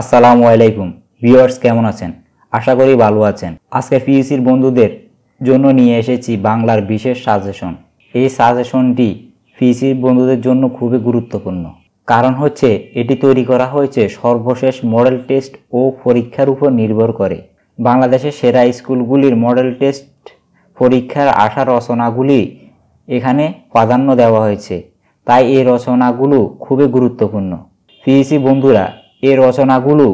আসসালামু আলাইকুম ভিউয়ার্স কেমন আছেন আশা করি ভালো আছেন আজকে পিএসির বন্ধুদের জন্য নিয়ে এসেছি বাংলার বিশেষ সাজেশন এই সাজেশনটি পিএসির বন্ধুদের জন্য খুবই গুরুত্বপূর্ণ কারণ হচ্ছে এটি তৈরি করা হয়েছে সর্বশেষ মডেল টেস্ট ও পরীক্ষার উপর নির্ভর করে বাংলাদেশের সেরা স্কুলগুলির মডেল টেস্ট পরীক্ষার আশা রচনাগুলি এখানে প্রাধান্য দেওয়া হয়েছে তাই এই রচনাগুলো খুবই গুরুত্বপূর্ণ পিএসি বন্ধুরা এ রচনাগুলো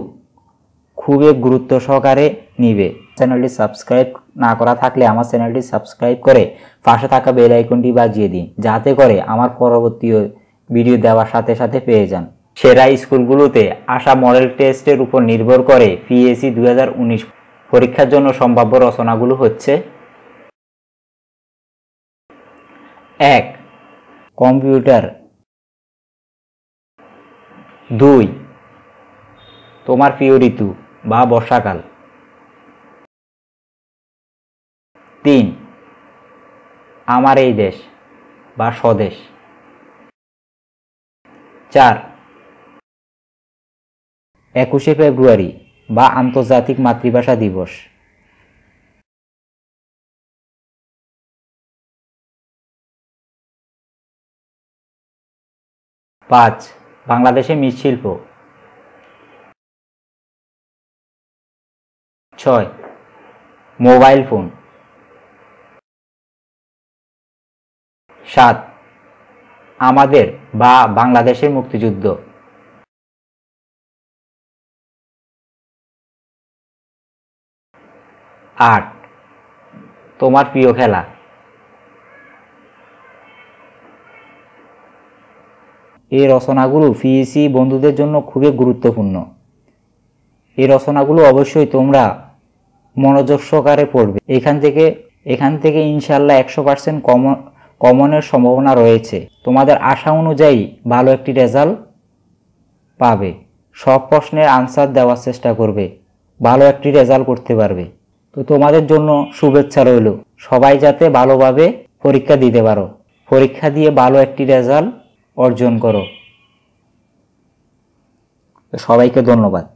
খুবই গুরুত্ব সহকারে নিবে চ্যানেলটি সাবস্ক্রাইব না করা থাকলে আমার চ্যানেলটি সাবস্ক্রাইব করে পাশে থাকা বেল আইকনটি বাজিয়ে দিন যাতে করে আমার পরবর্তী ভিডিও দেওয়ার সাথে সাথে পেয়ে যান সেরা স্কুলগুলোতে আসা মডেল টেস্টের উপর নির্ভর করে পিএসসি দু পরীক্ষার জন্য সম্ভাব্য রচনাগুলো হচ্ছে এক কম্পিউটার দুই তোমার প্রিয় ঋতু বা বর্ষাকাল তিন আমার এই দেশ বা স্বদেশ চার একুশে ফেব্রুয়ারি বা আন্তর্জাতিক মাতৃভাষা দিবস পাঁচ বাংলাদেশে মৃৎশিল্প ছয় মোবাইল ফোন সাত আমাদের বা বাংলাদেশের মুক্তিযুদ্ধ আট তোমার প্রিয় খেলা এই রচনাগুলো পিএসি বন্ধুদের জন্য খুবই গুরুত্বপূর্ণ এই রচনাগুলো অবশ্যই তোমরা মনোযোগ সহকারে পড়বে এখান থেকে এখান থেকে ইনশাল্লাহ একশো পার্সেন্ট কমন কমনের সম্ভাবনা রয়েছে তোমাদের আশা অনুযায়ী ভালো একটি রেজাল্ট পাবে সব প্রশ্নের আনসার দেওয়ার চেষ্টা করবে ভালো একটি রেজাল্ট করতে পারবে তো তোমাদের জন্য শুভেচ্ছা রইল সবাই যাতে ভালোভাবে পরীক্ষা দিতে পারো পরীক্ষা দিয়ে ভালো একটি রেজাল্ট অর্জন করো সবাইকে ধন্যবাদ